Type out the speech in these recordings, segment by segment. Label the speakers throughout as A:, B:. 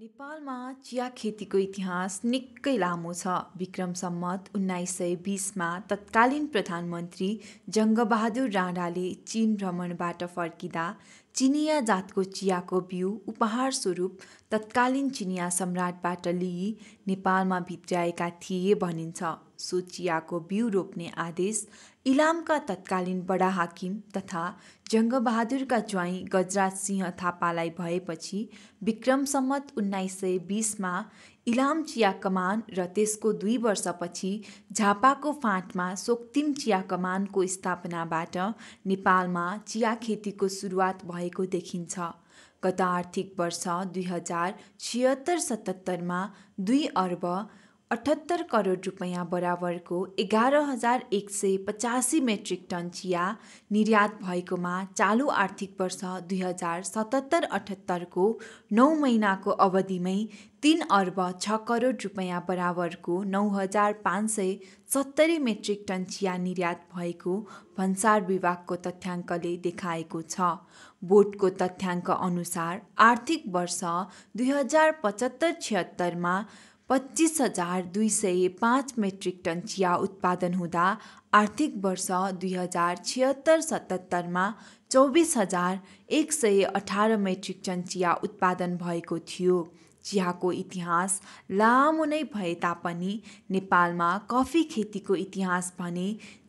A: नेपालमा चिया खेतीको इतिहास निकै लामो छ विक्रम सम्मत उन्नाइस सय बिसमा तत्कालीन प्रधानमन्त्री जङ्गबहादुर राणाले चिन भ्रमणबाट फर्किँदा चिनिया जातको चियाको बिउ स्वरूप तत्कालीन चिनिया सम्राटबाट लिई नेपालमा भित्र्याएका थिए भनिन्छ सो चियाको बिउ रोप्ने आदेश इलामका तत्कालीन बडा हाकिम तथा जङ्गबहादुरका ज्वाइँ गजराज सिंह थापालाई भएपछि विक्रम सम्मत उन्नाइस सय बिसमा इलाम चिया कमान र त्यसको दुई वर्षपछि झापाको फाँटमा सोक्तिम चिया कमानको स्थापनाबाट नेपालमा चिया खेतीको सुरुवात भएको देखिन्छ गत आर्थिक वर्ष दुई हजार छिहत्तर सतहत्तरमा दुई अर्ब अठहत्तर करोड रुपियाँ बराबरको एघार हजार एक सय पचासी मेट्रिक टन चिया निर्यात भएकोमा चालु आर्थिक वर्ष दुई हजार सतहत्तर अठहत्तरको नौ महिनाको अवधिमै तिन अर्ब छ करोड रुपियाँ बराबरको नौ हजार पाँच सय सत्तरी मेट्रिक टन चिया निर्यात भएको भन्सार विभागको तथ्याङ्कले देखाएको छ बोर्डको तथ्याङ्क अनुसार आर्थिक वर्ष दुई हजार पचहत्तर छिहत्तरमा पच्चिस हजार दुई सय पाँच मेट्रिक टन चिया उत्पादन हुँदा आर्थिक वर्ष दुई हजार छिहत्तर सतहत्तरमा चौबिस हजार एक सय अठार मेट्रिक टन चिया उत्पादन भएको थियो चियाको इतिहास लामो नै भए तापनि नेपालमा कफी खेतीको इतिहास भने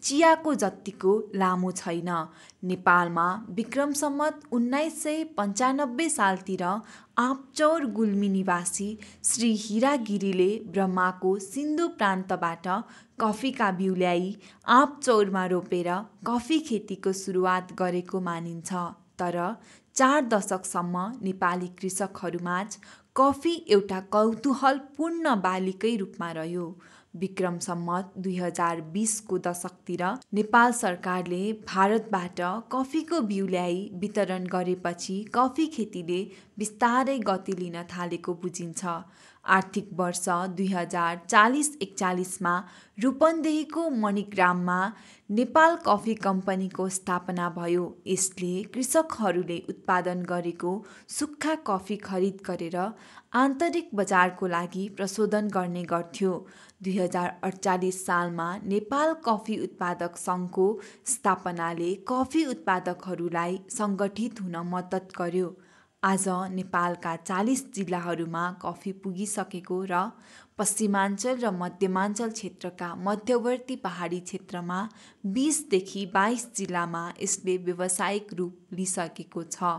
A: चियाको जत्तिको लामो छैन नेपालमा विक्रम सम्मत उन्नाइस सय पन्चानब्बे सालतिर आँपचौर गुल्मी निवासी श्री हिरा ब्रह्माको सिन्धु प्रान्तबाट कफीका बिउ ल्याई आँपचौरमा रोपेर कफी खेतीको सुरुवात गरेको मानिन्छ तर चार दशकसम्म नेपाली कृषकहरूमाझ कफी एउटा कौतूहलपूर्ण बालीकै रूपमा रह्यो विक्रम सम्मत दुई हजार बिसको दशकतिर नेपाल सरकारले भारतबाट कफीको बिउ ल्याइ वितरण गरेपछि कफी खेतीले बिस्तारै गति लिन थालेको बुझिन्छ आर्थिक वर्ष दुई हजार चालिस एकचालिसमा रूपन्देहीको मणिग्राममा नेपाल कफी कम्पनीको स्थापना भयो यसले कृषकहरूले उत्पादन गरेको सुक्खा कफी खरिद गरेर आन्तरिक बजारको लागि प्रशोधन गर्ने गर्थ्यो दुई हजार अडचालिस सालमा नेपाल कफी उत्पादक सङ्घको स्थापनाले कफी उत्पादकहरूलाई सङ्गठित हुन मद्दत गर्यो आज नेपालका चालिस जिल्लाहरूमा कफी पुगिसकेको र पश्चिमाञ्चल र मध्यमाञ्चल क्षेत्रका मध्यवर्ती पहाडी क्षेत्रमा बिसदेखि बाइस जिल्लामा यसले व्यावसायिक रूप लिइसकेको छ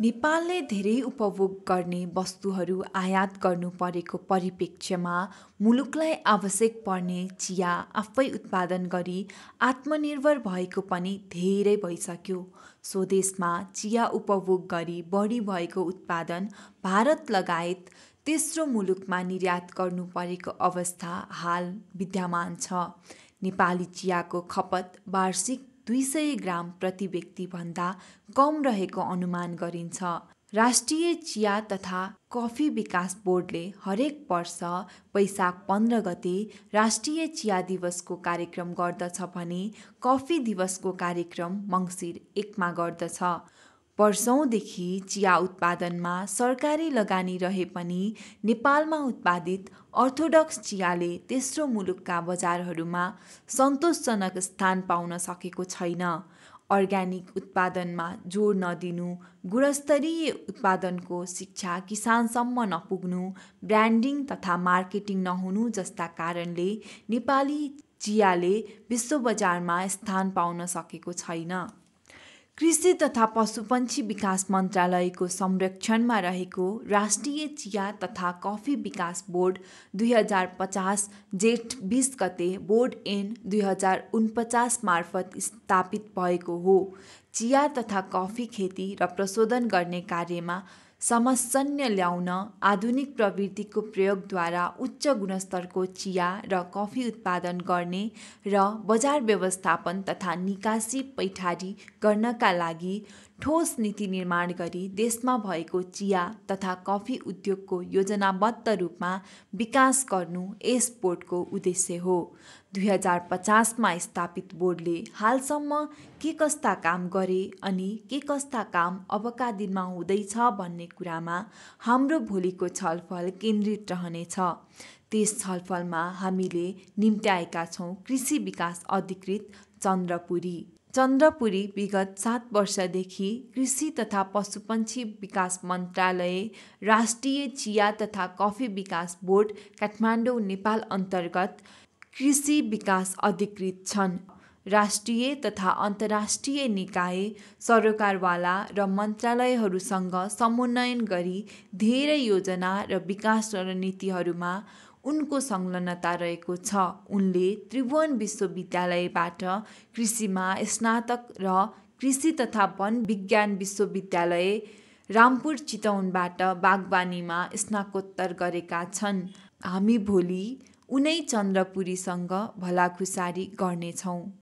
A: नेपालले धेरै उपभोग गर्ने वस्तुहरू आयात गर्नु परेको परिप्रेक्ष्यमा मुलुकलाई आवश्यक पर्ने चिया आफै उत्पादन गरी आत्मनिर्भर भएको पनि धेरै भइसक्यो स्वदेशमा चिया उपभोग गरी बढी भएको उत्पादन भारत लगायत तेस्रो मुलुकमा निर्यात गर्नु परेको अवस्था हाल विद्यमान छ नेपाली चियाको खपत वार्षिक दुई सय ग्राम प्रति व्यक्तिभन्दा कम रहेको अनुमान गरिन्छ राष्ट्रिय चिया तथा कफी विकास बोर्डले हरेक वर्ष वैशाख पन्ध्र गते राष्ट्रिय चिया दिवसको कार्यक्रम गर्दछ भने कफी दिवसको कार्यक्रम मङ्सिर एकमा गर्दछ वर्षौँदेखि चिया उत्पादनमा सरकारी लगानी रहे पनि नेपालमा उत्पादित अर्थोडक्स चियाले तेस्रो मुलुकका बजारहरूमा सन्तोषजनक स्थान पाउन सकेको छैन अर्ग्यानिक उत्पादनमा जोड नदिनु गुणस्तरीय उत्पादनको शिक्षा किसानसम्म नपुग्नु ब्रान्डिङ तथा मार्केटिङ नहुनु जस्ता कारणले नेपाली चियाले विश्व बजारमा स्थान पाउन सकेको छैन कृषि तथा पशुपन्छी विकास मन्त्रालयको संरक्षणमा रहेको राष्ट्रिय चिया तथा कफी विकास बोर्ड दुई हजार पचास जेठ बिस गते बोर्ड एन दुई हजार उनपचास मार्फत स्थापित भएको हो चिया तथा कफी खेती र प्रशोधन गर्ने कार्यमा समसन्य ल्याउन आधुनिक प्रविधिको प्रयोगद्वारा उच्च गुणस्तरको चिया र कफी उत्पादन गर्ने र बजार व्यवस्थापन तथा निकासी पैठारी गर्नका लागि ठोस नीति निर्माण गरी देशमा भएको चिया तथा कफी उद्योगको योजनाबद्ध रूपमा विकास गर्नु यस बोर्डको उद्देश्य हो दुई हजार पचासमा स्थापित बोर्डले हालसम्म के कस्ता काम गरे अनि के कस्ता काम अबका दिनमा हुँदैछ भन्ने कुरामा हाम्रो भोलिको छलफल केन्द्रित रहनेछ त्यस छलफलमा हामीले निम्त्याएका छौँ कृषि विकास अधिकृत चन्द्रपुरी चन्द्रपुरी विगत सात वर्षदेखि कृषि तथा पशुपन्छी विकास मन्त्रालय राष्ट्रिय चिया तथा कफी विकास बोर्ड काठमाडौँ नेपाल अन्तर्गत कृषि विकास अधिकृत छन् राष्ट्रिय तथा अन्तर्राष्ट्रिय निकाय सरकारवाला र मन्त्रालयहरूसँग समन्वयन गरी धेरै योजना र विकास रणनीतिहरूमा उनको संलग्नता रहेको छ उनले त्रिभुवन विश्वविद्यालयबाट कृषिमा स्नातक र कृषि तथा वन विज्ञान विश्वविद्यालय रामपुर चितौनबाट बागवानीमा स्नाकोत्तर गरेका छन् हामी भोलि उनै चन्द्रपुरीसँग भलाखुसारी गर्नेछौँ